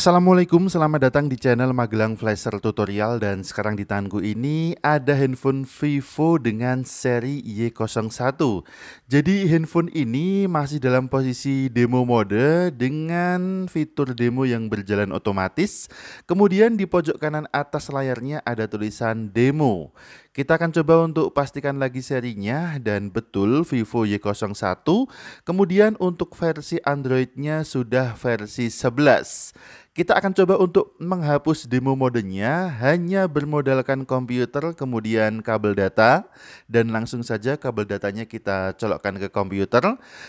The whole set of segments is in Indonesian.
Assalamualaikum, selamat datang di channel Magelang Flasher Tutorial dan sekarang di tanganku ini ada handphone Vivo dengan seri Y01 Jadi handphone ini masih dalam posisi demo mode dengan fitur demo yang berjalan otomatis Kemudian di pojok kanan atas layarnya ada tulisan demo kita akan coba untuk pastikan lagi serinya dan betul Vivo Y01 Kemudian untuk versi Androidnya sudah versi 11 kita akan coba untuk menghapus demo modenya hanya bermodalkan komputer, kemudian kabel data, dan langsung saja kabel datanya kita colokkan ke komputer.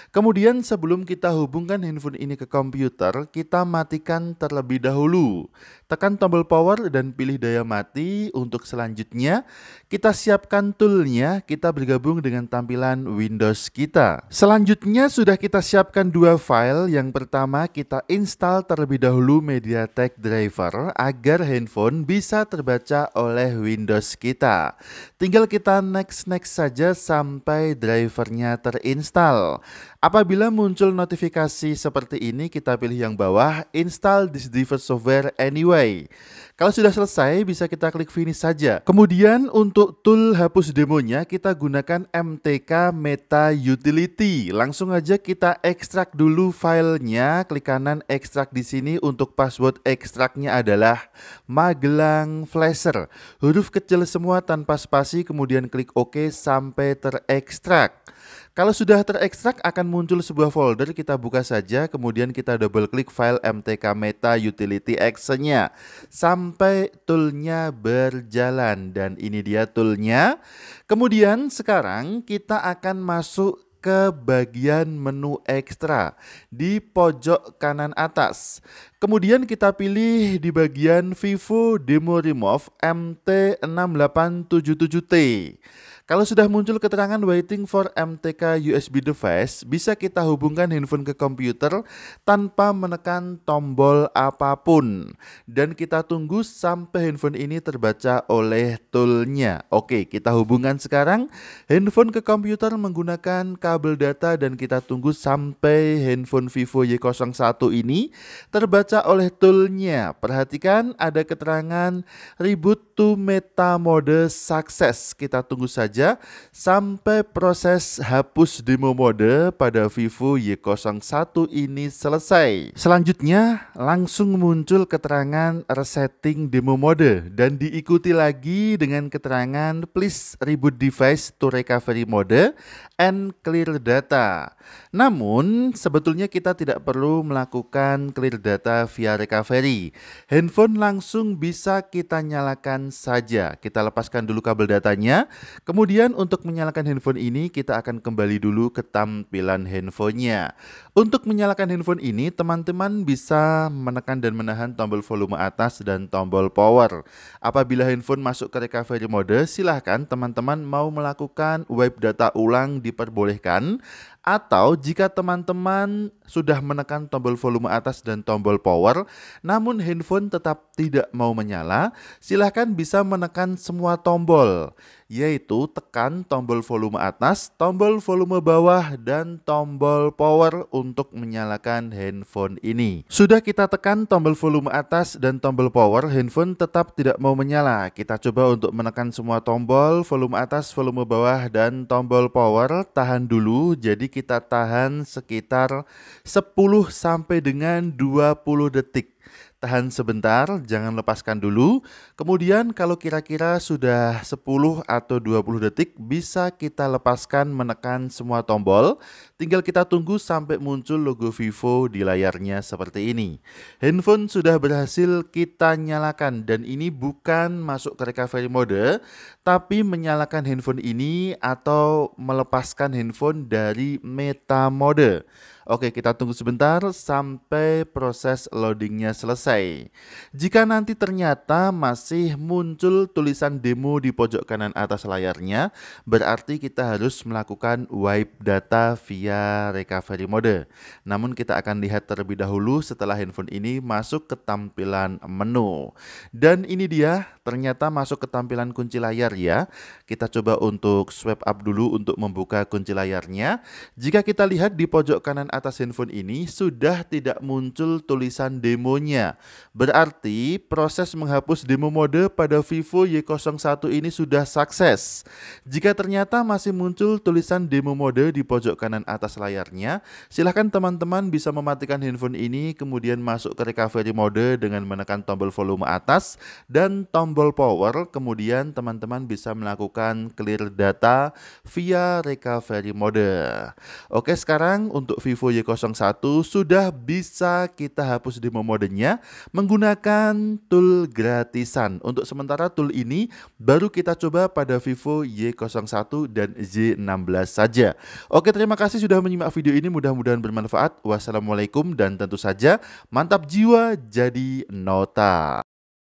Kemudian sebelum kita hubungkan handphone ini ke komputer, kita matikan terlebih dahulu. Tekan tombol power dan pilih daya mati. Untuk selanjutnya, kita siapkan toolnya, kita bergabung dengan tampilan Windows kita. Selanjutnya sudah kita siapkan dua file. Yang pertama kita install terlebih dahulu MediaTek driver agar handphone bisa terbaca oleh Windows kita. Tinggal kita next-next saja sampai drivernya terinstall. Apabila muncul notifikasi seperti ini, kita pilih yang bawah, install this driver software anyway. Kalau sudah selesai, bisa kita klik finish saja. Kemudian untuk tool hapus demonya, kita gunakan MTK Meta Utility. Langsung aja kita ekstrak dulu filenya, klik kanan ekstrak di sini untuk password ekstraknya adalah Magelang Flasher. Huruf kecil semua tanpa spasi kemudian klik OK sampai terekstrak. Kalau sudah terekstrak akan muncul sebuah folder, kita buka saja, kemudian kita double klik file mtk meta utility action sampai toolnya berjalan dan ini dia toolnya. Kemudian sekarang kita akan masuk ke bagian menu ekstra di pojok kanan atas. Kemudian kita pilih di bagian Vivo Demo Remove MT6877T. Kalau sudah muncul keterangan waiting for MTK USB device, bisa kita hubungkan handphone ke komputer tanpa menekan tombol apapun. Dan kita tunggu sampai handphone ini terbaca oleh toolnya. Oke, kita hubungkan sekarang handphone ke komputer menggunakan kabel data dan kita tunggu sampai handphone Vivo Y01 ini terbaca oleh toolnya. Perhatikan ada keterangan reboot satu meta mode sukses. Kita tunggu saja sampai proses hapus demo mode pada Vivo Y01 ini selesai. Selanjutnya langsung muncul keterangan resetting demo mode dan diikuti lagi dengan keterangan please reboot device to recovery mode and clear data. Namun sebetulnya kita tidak perlu melakukan clear data via recovery. Handphone langsung bisa kita nyalakan saja. Kita lepaskan dulu kabel datanya. Kemudian untuk menyalakan handphone ini kita akan kembali dulu ke tampilan handphonenya. Untuk menyalakan handphone ini teman-teman bisa menekan dan menahan tombol volume atas dan tombol power. Apabila handphone masuk ke recovery mode silahkan teman-teman mau melakukan wipe data ulang diperbolehkan atau jika teman-teman sudah menekan tombol volume atas dan tombol power, namun handphone tetap tidak mau menyala, silahkan bisa menekan semua tombol yaitu tekan tombol volume atas, tombol volume bawah, dan tombol power untuk menyalakan handphone ini. Sudah kita tekan tombol volume atas dan tombol power, handphone tetap tidak mau menyala. Kita coba untuk menekan semua tombol, volume atas, volume bawah, dan tombol power. Tahan dulu, jadi kita tahan sekitar 10 sampai dengan 20 detik. Tahan sebentar, jangan lepaskan dulu. Kemudian kalau kira-kira sudah 10 atau 20 detik bisa kita lepaskan menekan semua tombol. Tinggal kita tunggu sampai muncul logo Vivo di layarnya seperti ini. Handphone sudah berhasil kita nyalakan dan ini bukan masuk ke recovery mode, tapi menyalakan handphone ini atau melepaskan handphone dari meta mode. Oke, kita tunggu sebentar sampai proses loadingnya selesai. Jika nanti ternyata masih muncul tulisan demo di pojok kanan atas layarnya, berarti kita harus melakukan wipe data via recovery mode. Namun kita akan lihat terlebih dahulu setelah handphone ini masuk ke tampilan menu. Dan ini dia, ternyata masuk ke tampilan kunci layar ya. Kita coba untuk swipe up dulu untuk membuka kunci layarnya. Jika kita lihat di pojok kanan atas handphone ini sudah tidak muncul tulisan demonya. Berarti proses menghapus demo mode pada Vivo Y01 ini sudah sukses. Jika ternyata masih muncul tulisan demo mode di pojok kanan atas layarnya, silahkan teman-teman bisa mematikan handphone ini kemudian masuk ke recovery mode dengan menekan tombol volume atas dan tombol power kemudian teman-teman bisa melakukan clear data via recovery mode. Oke sekarang untuk Vivo Vivo Y01 sudah bisa kita hapus demo modenya menggunakan tool gratisan. Untuk sementara tool ini baru kita coba pada Vivo Y01 dan z 16 saja. Oke, terima kasih sudah menyimak video ini. Mudah-mudahan bermanfaat. Wassalamualaikum dan tentu saja mantap jiwa jadi nota.